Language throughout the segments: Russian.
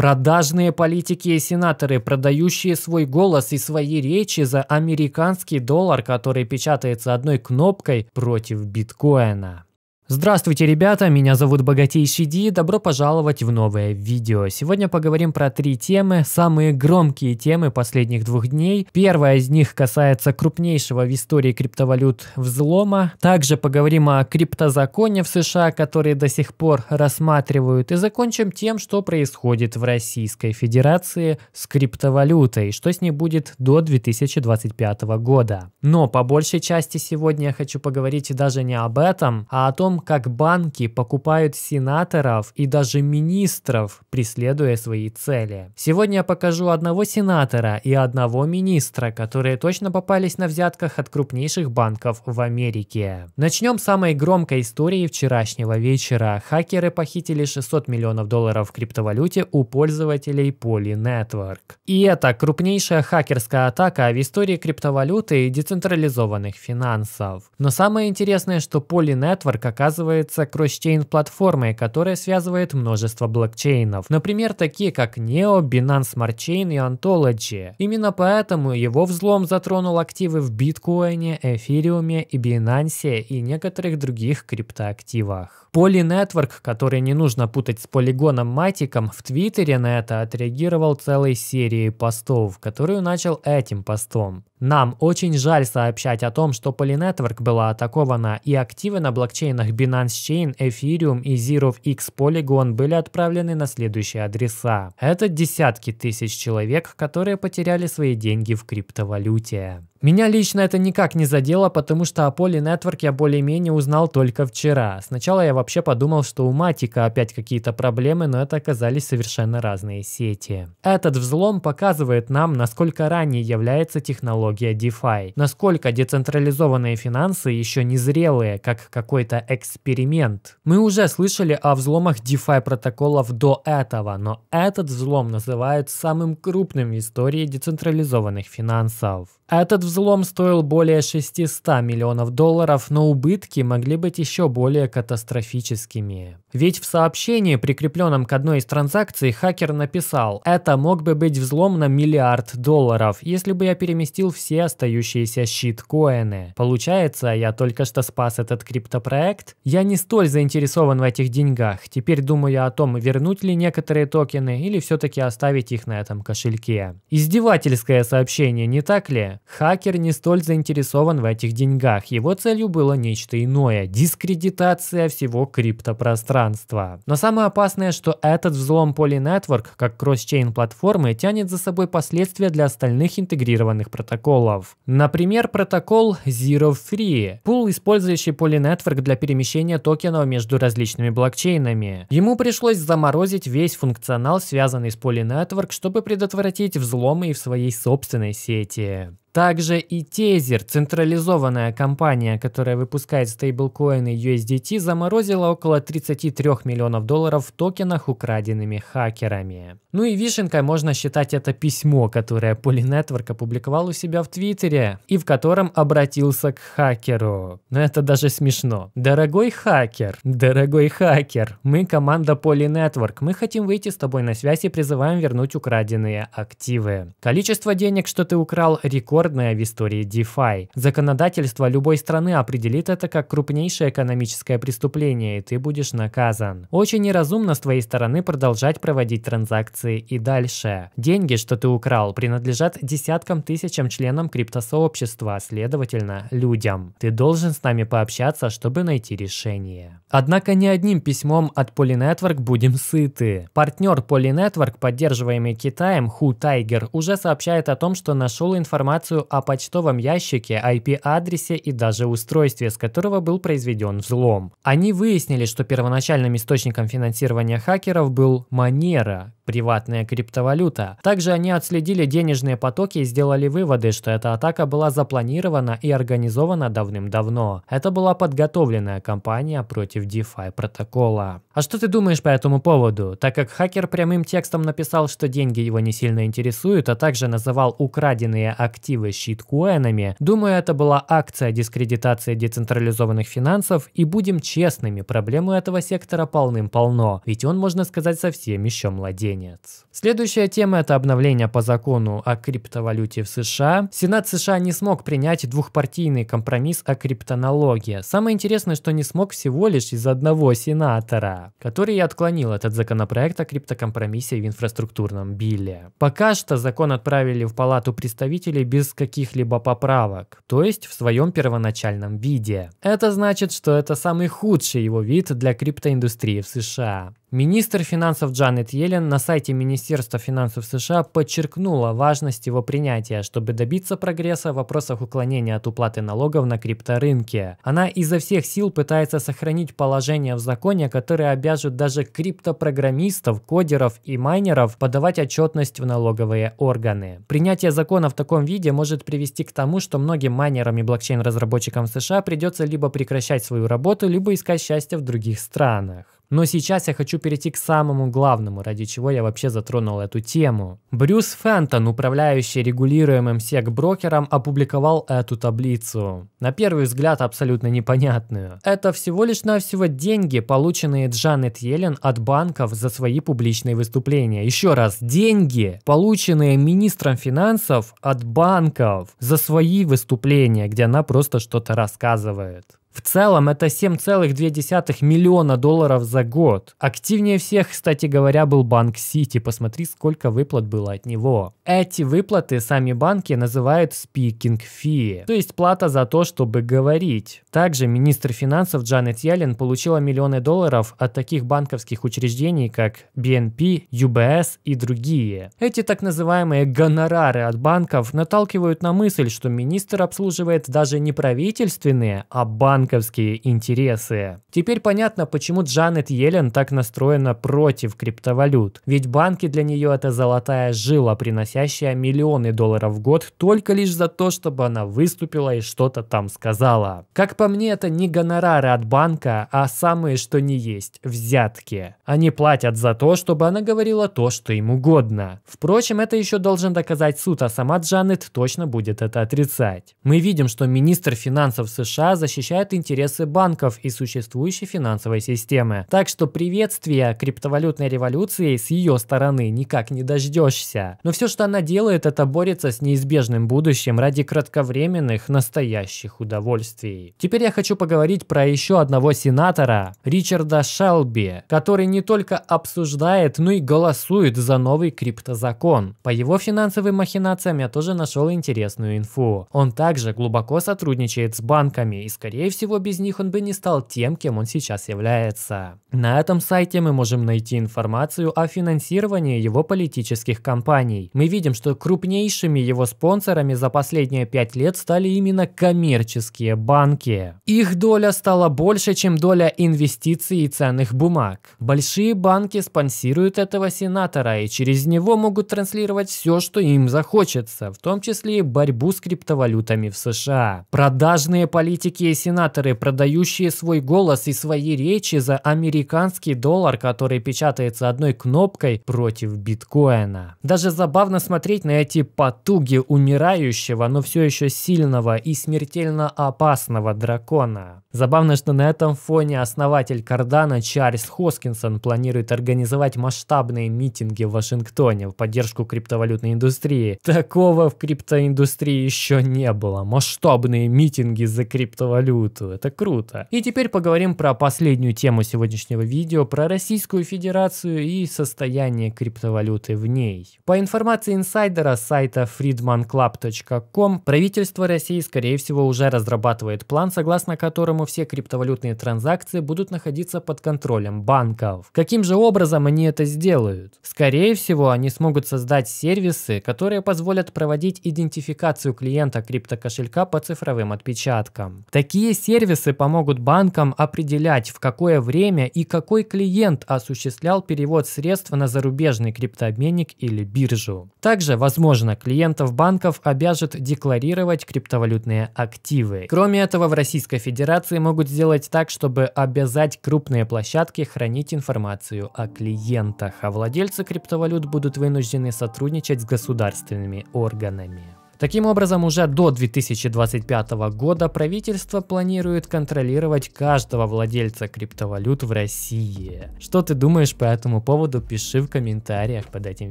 Продажные политики и сенаторы, продающие свой голос и свои речи за американский доллар, который печатается одной кнопкой против биткоина. Здравствуйте, ребята, меня зовут Богатейший Ди, добро пожаловать в новое видео. Сегодня поговорим про три темы, самые громкие темы последних двух дней. Первая из них касается крупнейшего в истории криптовалют взлома. Также поговорим о криптозаконе в США, который до сих пор рассматривают. И закончим тем, что происходит в Российской Федерации с криптовалютой, что с ней будет до 2025 года. Но по большей части сегодня я хочу поговорить даже не об этом, а о том, как банки покупают сенаторов и даже министров, преследуя свои цели. Сегодня я покажу одного сенатора и одного министра, которые точно попались на взятках от крупнейших банков в Америке. Начнем с самой громкой истории вчерашнего вечера. Хакеры похитили 600 миллионов долларов в криптовалюте у пользователей Poly Network. И это крупнейшая хакерская атака в истории криптовалюты и децентрализованных финансов. Но самое интересное, что Poly Network оказывается оказывается кросс-чейн-платформой, которая связывает множество блокчейнов. Например, такие как Neo, Binance Smart Chain и Ontology. Именно поэтому его взлом затронул активы в биткоине, эфириуме и Binance и некоторых других криптоактивах. Poly Network, который не нужно путать с полигоном Матиком, в Твиттере на это отреагировал целой серией постов, которую начал этим постом. Нам очень жаль сообщать о том, что Polynetwork была атакована, и активы на блокчейнах Binance Chain, Ethereum и Zero X Polygon были отправлены на следующие адреса. Это десятки тысяч человек, которые потеряли свои деньги в криптовалюте. Меня лично это никак не задело, потому что о Poly Network я более-менее узнал только вчера. Сначала я вообще подумал, что у Матика опять какие-то проблемы, но это оказались совершенно разные сети. Этот взлом показывает нам, насколько ранней является технология DeFi, насколько децентрализованные финансы еще не зрелые, как какой-то эксперимент. Мы уже слышали о взломах DeFi протоколов до этого, но этот взлом называют самым крупным в истории децентрализованных финансов. Этот взлом стоил более 600 миллионов долларов, но убытки могли быть еще более катастрофическими. Ведь в сообщении, прикрепленном к одной из транзакций, хакер написал «Это мог бы быть взлом на миллиард долларов, если бы я переместил все остающиеся щиткоины. Получается, я только что спас этот криптопроект? Я не столь заинтересован в этих деньгах. Теперь думаю о том, вернуть ли некоторые токены или все-таки оставить их на этом кошельке». Издевательское сообщение, не так ли? Хакер не столь заинтересован в этих деньгах. Его целью было нечто иное – дискредитация всего криптопространства пространства. Но самое опасное, что этот взлом Polynet как кросс-чейн платформы, тянет за собой последствия для остальных интегрированных протоколов. Например, протокол Zero Free, пул, использующий Polynet для перемещения токенов между различными блокчейнами. Ему пришлось заморозить весь функционал, связанный с Polynet, чтобы предотвратить взломы и в своей собственной сети. Также и Тезер, централизованная компания, которая выпускает стейблкоины USDT, заморозила около 33 миллионов долларов в токенах, украденными хакерами. Ну и вишенкой можно считать это письмо, которое Polynetwork опубликовал у себя в Твиттере, и в котором обратился к хакеру. Но это даже смешно. Дорогой хакер, дорогой хакер, мы команда Polynetwork, мы хотим выйти с тобой на связь и призываем вернуть украденные активы. Количество денег, что ты украл, рекорд рекордное в истории DeFi. Законодательство любой страны определит это как крупнейшее экономическое преступление, и ты будешь наказан. Очень неразумно с твоей стороны продолжать проводить транзакции и дальше. Деньги, что ты украл, принадлежат десяткам тысячам членам криптосообщества, следовательно, людям. Ты должен с нами пообщаться, чтобы найти решение. Однако не одним письмом от Polynetwork будем сыты. Партнер Polynetwork, поддерживаемый Китаем, Ху Тайгер, уже сообщает о том, что нашел информацию информацию о почтовом ящике, IP-адресе и даже устройстве, с которого был произведен взлом. Они выяснили, что первоначальным источником финансирования хакеров был Манера, приватная криптовалюта. Также они отследили денежные потоки и сделали выводы, что эта атака была запланирована и организована давным-давно. Это была подготовленная кампания против DeFi протокола. А что ты думаешь по этому поводу? Так как хакер прямым текстом написал, что деньги его не сильно интересуют, а также называл украденные активы щиткоинами, думаю, это была акция дискредитации децентрализованных финансов, и будем честными, проблемы этого сектора полным-полно, ведь он, можно сказать, совсем еще младенец конец. Следующая тема – это обновление по закону о криптовалюте в США. Сенат США не смог принять двухпартийный компромисс о криптоналоге. Самое интересное, что не смог всего лишь из одного сенатора, который и отклонил этот законопроект о криптокомпромиссе в инфраструктурном билле. Пока что закон отправили в Палату представителей без каких-либо поправок, то есть в своем первоначальном виде. Это значит, что это самый худший его вид для криптоиндустрии в США. Министр финансов Джанет Йеллен на сайте Министерства финансов США подчеркнула важность его принятия, чтобы добиться прогресса в вопросах уклонения от уплаты налогов на крипторынке. Она изо всех сил пытается сохранить положение в законе, которое обяжет даже криптопрограммистов, кодеров и майнеров подавать отчетность в налоговые органы. Принятие закона в таком виде может привести к тому, что многим майнерам и блокчейн-разработчикам США придется либо прекращать свою работу, либо искать счастье в других странах. Но сейчас я хочу перейти к самому главному, ради чего я вообще затронул эту тему. Брюс Фентон, управляющий регулируемым сек-брокером, опубликовал эту таблицу. На первый взгляд абсолютно непонятную. Это всего лишь навсего деньги, полученные Джанет Йеллен от банков за свои публичные выступления. Еще раз, деньги, полученные министром финансов от банков за свои выступления, где она просто что-то рассказывает. В целом это 7,2 миллиона долларов за год. Активнее всех, кстати говоря, был Банк Сити. Посмотри, сколько выплат было от него. Эти выплаты сами банки называют speaking fee, то есть плата за то, чтобы говорить. Также министр финансов Джанет Йеллен получила миллионы долларов от таких банковских учреждений, как BNP, UBS и другие. Эти так называемые гонорары от банков наталкивают на мысль, что министр обслуживает даже не правительственные, а банки банковские интересы. Теперь понятно, почему Джанет Йеллен так настроена против криптовалют. Ведь банки для нее это золотая жила, приносящая миллионы долларов в год только лишь за то, чтобы она выступила и что-то там сказала. Как по мне, это не гонорары от банка, а самые что не есть – взятки. Они платят за то, чтобы она говорила то, что им угодно. Впрочем, это еще должен доказать суд, а сама Джанет точно будет это отрицать. Мы видим, что министр финансов США защищает отражают интересы банков и существующей финансовой системы. Так что приветствия криптовалютной революции с ее стороны никак не дождешься. Но все, что она делает, это борется с неизбежным будущим ради кратковременных настоящих удовольствий. Теперь я хочу поговорить про еще одного сенатора, Ричарда Шелби, который не только обсуждает, но и голосует за новый криптозакон. По его финансовым махинациям я тоже нашел интересную инфу. Он также глубоко сотрудничает с банками и, скорее всего, всего, без них он бы не стал тем, кем он сейчас является. На этом сайте мы можем найти информацию о финансировании его политических кампаний. Мы видим, что крупнейшими его спонсорами за последние пять лет стали именно коммерческие банки. Их доля стала больше, чем доля инвестиций и ценных бумаг. Большие банки спонсируют этого сенатора и через него могут транслировать все, что им захочется, в том числе и борьбу с криптовалютами в США. Продажные политики и сенаторы комментаторы, продающие свой голос и свои речи за американский доллар, который печатается одной кнопкой против биткоина. Даже забавно смотреть на эти потуги умирающего, но все еще сильного и смертельно опасного дракона. Забавно, что на этом фоне основатель Кардана Чарльз Хоскинсон планирует организовать масштабные митинги в Вашингтоне в поддержку криптовалютной индустрии. Такого в криптоиндустрии еще не было. Масштабные митинги за криптовалюту брату, это круто. И теперь поговорим про последнюю тему сегодняшнего видео, про Российскую Федерацию и состояние криптовалюты в ней. По информации инсайдера сайта freedmanclub.com, правительство России, скорее всего, уже разрабатывает план, согласно которому все криптовалютные транзакции будут находиться под контролем банков. Каким же образом они это сделают? Скорее всего, они смогут создать сервисы, которые позволят проводить идентификацию клиента криптокошелька по цифровым отпечаткам. Такие сервисы сервисы помогут банкам определять, в какое время и какой клиент осуществлял перевод средств на зарубежный криптообменник или биржу. Также, возможно, клиентов банков обяжет декларировать криптовалютные активы. Кроме этого, в Российской Федерации могут сделать так, чтобы обязать крупные площадки хранить информацию о клиентах, а владельцы криптовалют будут вынуждены сотрудничать с государственными органами. Таким образом, уже до 2025 года правительство планирует контролировать каждого владельца криптовалют в России. Что ты думаешь по этому поводу, пиши в комментариях под этим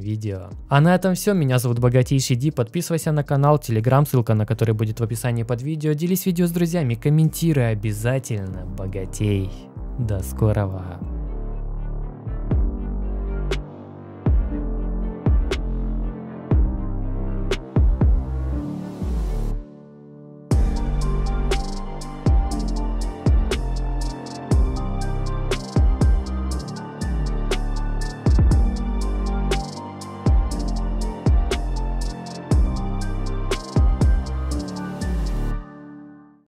видео. А на этом все, меня зовут Богатейший Ди, подписывайся на канал, телеграм, ссылка на который будет в описании под видео, делись видео с друзьями, комментируй обязательно, богатей. До скорого.